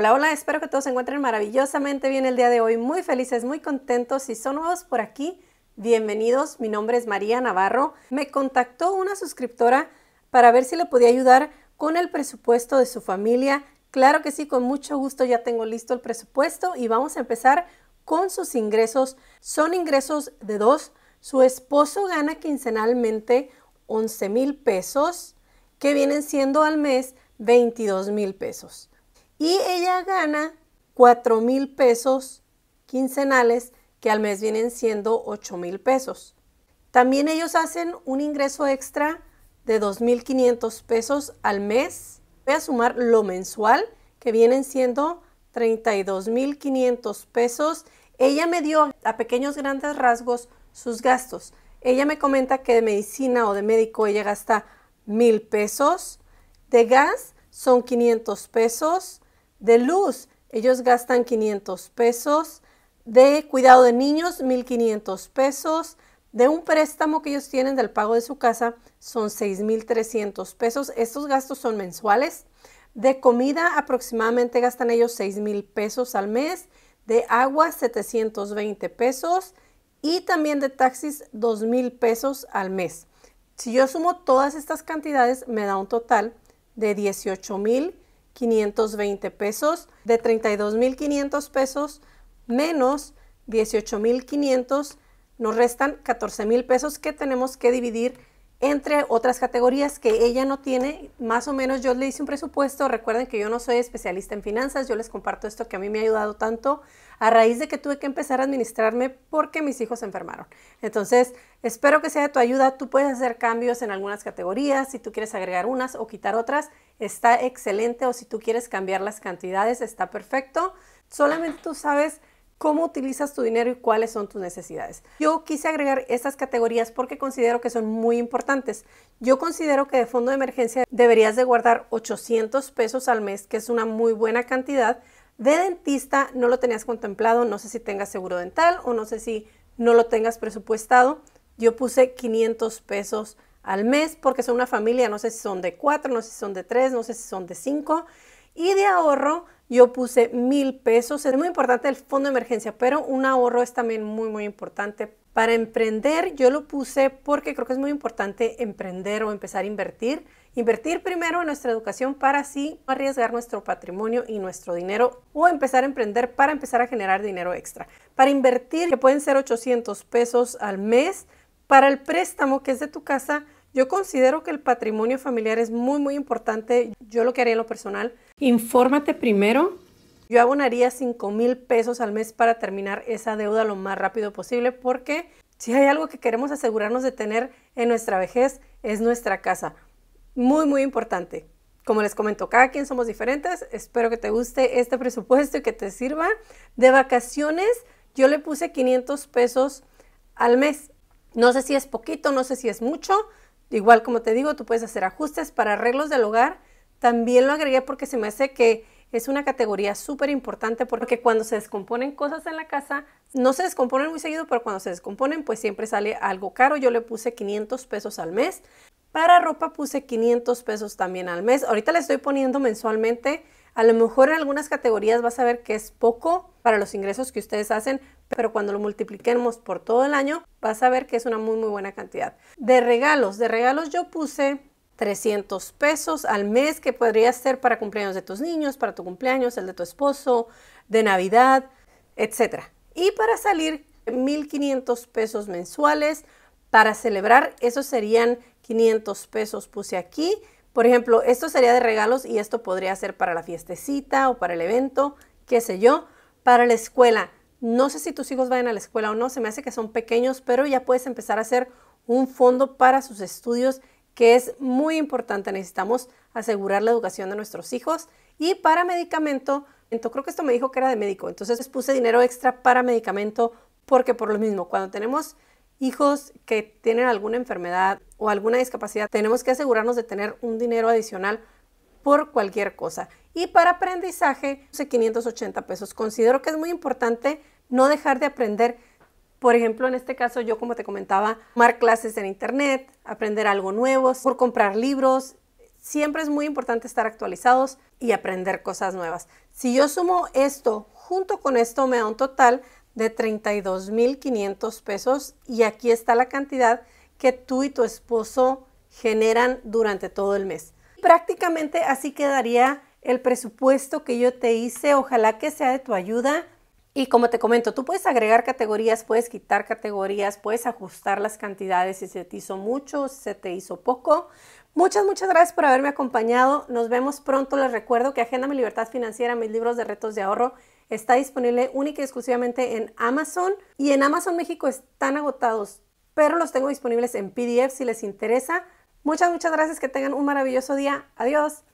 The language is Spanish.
Hola, hola, espero que todos se encuentren maravillosamente bien el día de hoy, muy felices, muy contentos. Si son nuevos por aquí, bienvenidos. Mi nombre es María Navarro. Me contactó una suscriptora para ver si le podía ayudar con el presupuesto de su familia. Claro que sí, con mucho gusto ya tengo listo el presupuesto y vamos a empezar con sus ingresos. Son ingresos de dos. Su esposo gana quincenalmente 11 mil pesos, que vienen siendo al mes 22 mil pesos y ella gana 4 mil pesos quincenales que al mes vienen siendo 8 mil pesos. También ellos hacen un ingreso extra de 2.500 pesos al mes. Voy a sumar lo mensual que vienen siendo 32.500 pesos. Ella me dio a pequeños grandes rasgos sus gastos. Ella me comenta que de medicina o de médico ella gasta mil pesos, de gas son 500 pesos, de luz, ellos gastan 500 pesos, de cuidado de niños 1.500 pesos, de un préstamo que ellos tienen del pago de su casa son 6.300 pesos, estos gastos son mensuales, de comida aproximadamente gastan ellos 6.000 pesos al mes, de agua 720 pesos y también de taxis 2.000 pesos al mes. Si yo sumo todas estas cantidades, me da un total de $18,000 520 pesos, de 32.500 pesos menos 18.500 nos restan 14.000 pesos que tenemos que dividir entre otras categorías que ella no tiene, más o menos yo le hice un presupuesto, recuerden que yo no soy especialista en finanzas, yo les comparto esto que a mí me ha ayudado tanto a raíz de que tuve que empezar a administrarme porque mis hijos se enfermaron. Entonces, espero que sea de tu ayuda. Tú puedes hacer cambios en algunas categorías, si tú quieres agregar unas o quitar otras, está excelente, o si tú quieres cambiar las cantidades, está perfecto. Solamente tú sabes cómo utilizas tu dinero y cuáles son tus necesidades. Yo quise agregar estas categorías porque considero que son muy importantes. Yo considero que de fondo de emergencia deberías de guardar 800 pesos al mes, que es una muy buena cantidad, de dentista no lo tenías contemplado, no sé si tengas seguro dental o no sé si no lo tengas presupuestado. Yo puse 500 pesos al mes porque son una familia, no sé si son de 4, no sé si son de 3, no sé si son de 5. Y de ahorro yo puse mil pesos. Es muy importante el fondo de emergencia, pero un ahorro es también muy, muy importante. Para emprender, yo lo puse porque creo que es muy importante emprender o empezar a invertir. Invertir primero en nuestra educación para así arriesgar nuestro patrimonio y nuestro dinero o empezar a emprender para empezar a generar dinero extra. Para invertir, que pueden ser 800 pesos al mes, para el préstamo que es de tu casa, yo considero que el patrimonio familiar es muy, muy importante. Yo lo que haría en lo personal. Infórmate primero. Yo abonaría 5 mil pesos al mes para terminar esa deuda lo más rápido posible porque si hay algo que queremos asegurarnos de tener en nuestra vejez es nuestra casa. Muy, muy importante. Como les comento, cada quien somos diferentes. Espero que te guste este presupuesto y que te sirva. De vacaciones, yo le puse 500 pesos al mes. No sé si es poquito, no sé si es mucho, Igual como te digo, tú puedes hacer ajustes para arreglos del hogar. También lo agregué porque se me hace que es una categoría súper importante porque cuando se descomponen cosas en la casa, no se descomponen muy seguido, pero cuando se descomponen pues siempre sale algo caro. Yo le puse 500 pesos al mes. Para ropa puse 500 pesos también al mes. Ahorita le estoy poniendo mensualmente a lo mejor en algunas categorías vas a ver que es poco para los ingresos que ustedes hacen, pero cuando lo multipliquemos por todo el año, vas a ver que es una muy, muy buena cantidad. De regalos, de regalos yo puse 300 pesos al mes que podría ser para cumpleaños de tus niños, para tu cumpleaños, el de tu esposo, de Navidad, etc. Y para salir, 1.500 pesos mensuales. Para celebrar, esos serían 500 pesos puse aquí por ejemplo, esto sería de regalos y esto podría ser para la fiestecita o para el evento, qué sé yo, para la escuela. No sé si tus hijos vayan a la escuela o no, se me hace que son pequeños, pero ya puedes empezar a hacer un fondo para sus estudios que es muy importante. Necesitamos asegurar la educación de nuestros hijos y para medicamento. Entonces, creo que esto me dijo que era de médico. Entonces puse dinero extra para medicamento porque por lo mismo, cuando tenemos hijos que tienen alguna enfermedad o alguna discapacidad, tenemos que asegurarnos de tener un dinero adicional por cualquier cosa. Y para aprendizaje, 580 pesos. Considero que es muy importante no dejar de aprender. Por ejemplo, en este caso, yo como te comentaba, tomar clases en internet, aprender algo nuevo, por comprar libros. Siempre es muy importante estar actualizados y aprender cosas nuevas. Si yo sumo esto junto con esto, me da un total de 32.500 pesos y aquí está la cantidad que tú y tu esposo generan durante todo el mes. Prácticamente así quedaría el presupuesto que yo te hice. Ojalá que sea de tu ayuda. Y como te comento, tú puedes agregar categorías, puedes quitar categorías, puedes ajustar las cantidades si se te hizo mucho, se te hizo poco. Muchas, muchas gracias por haberme acompañado. Nos vemos pronto. Les recuerdo que Agenda Mi Libertad Financiera, mis libros de retos de ahorro Está disponible única y exclusivamente en Amazon y en Amazon México están agotados, pero los tengo disponibles en PDF si les interesa. Muchas, muchas gracias, que tengan un maravilloso día. Adiós.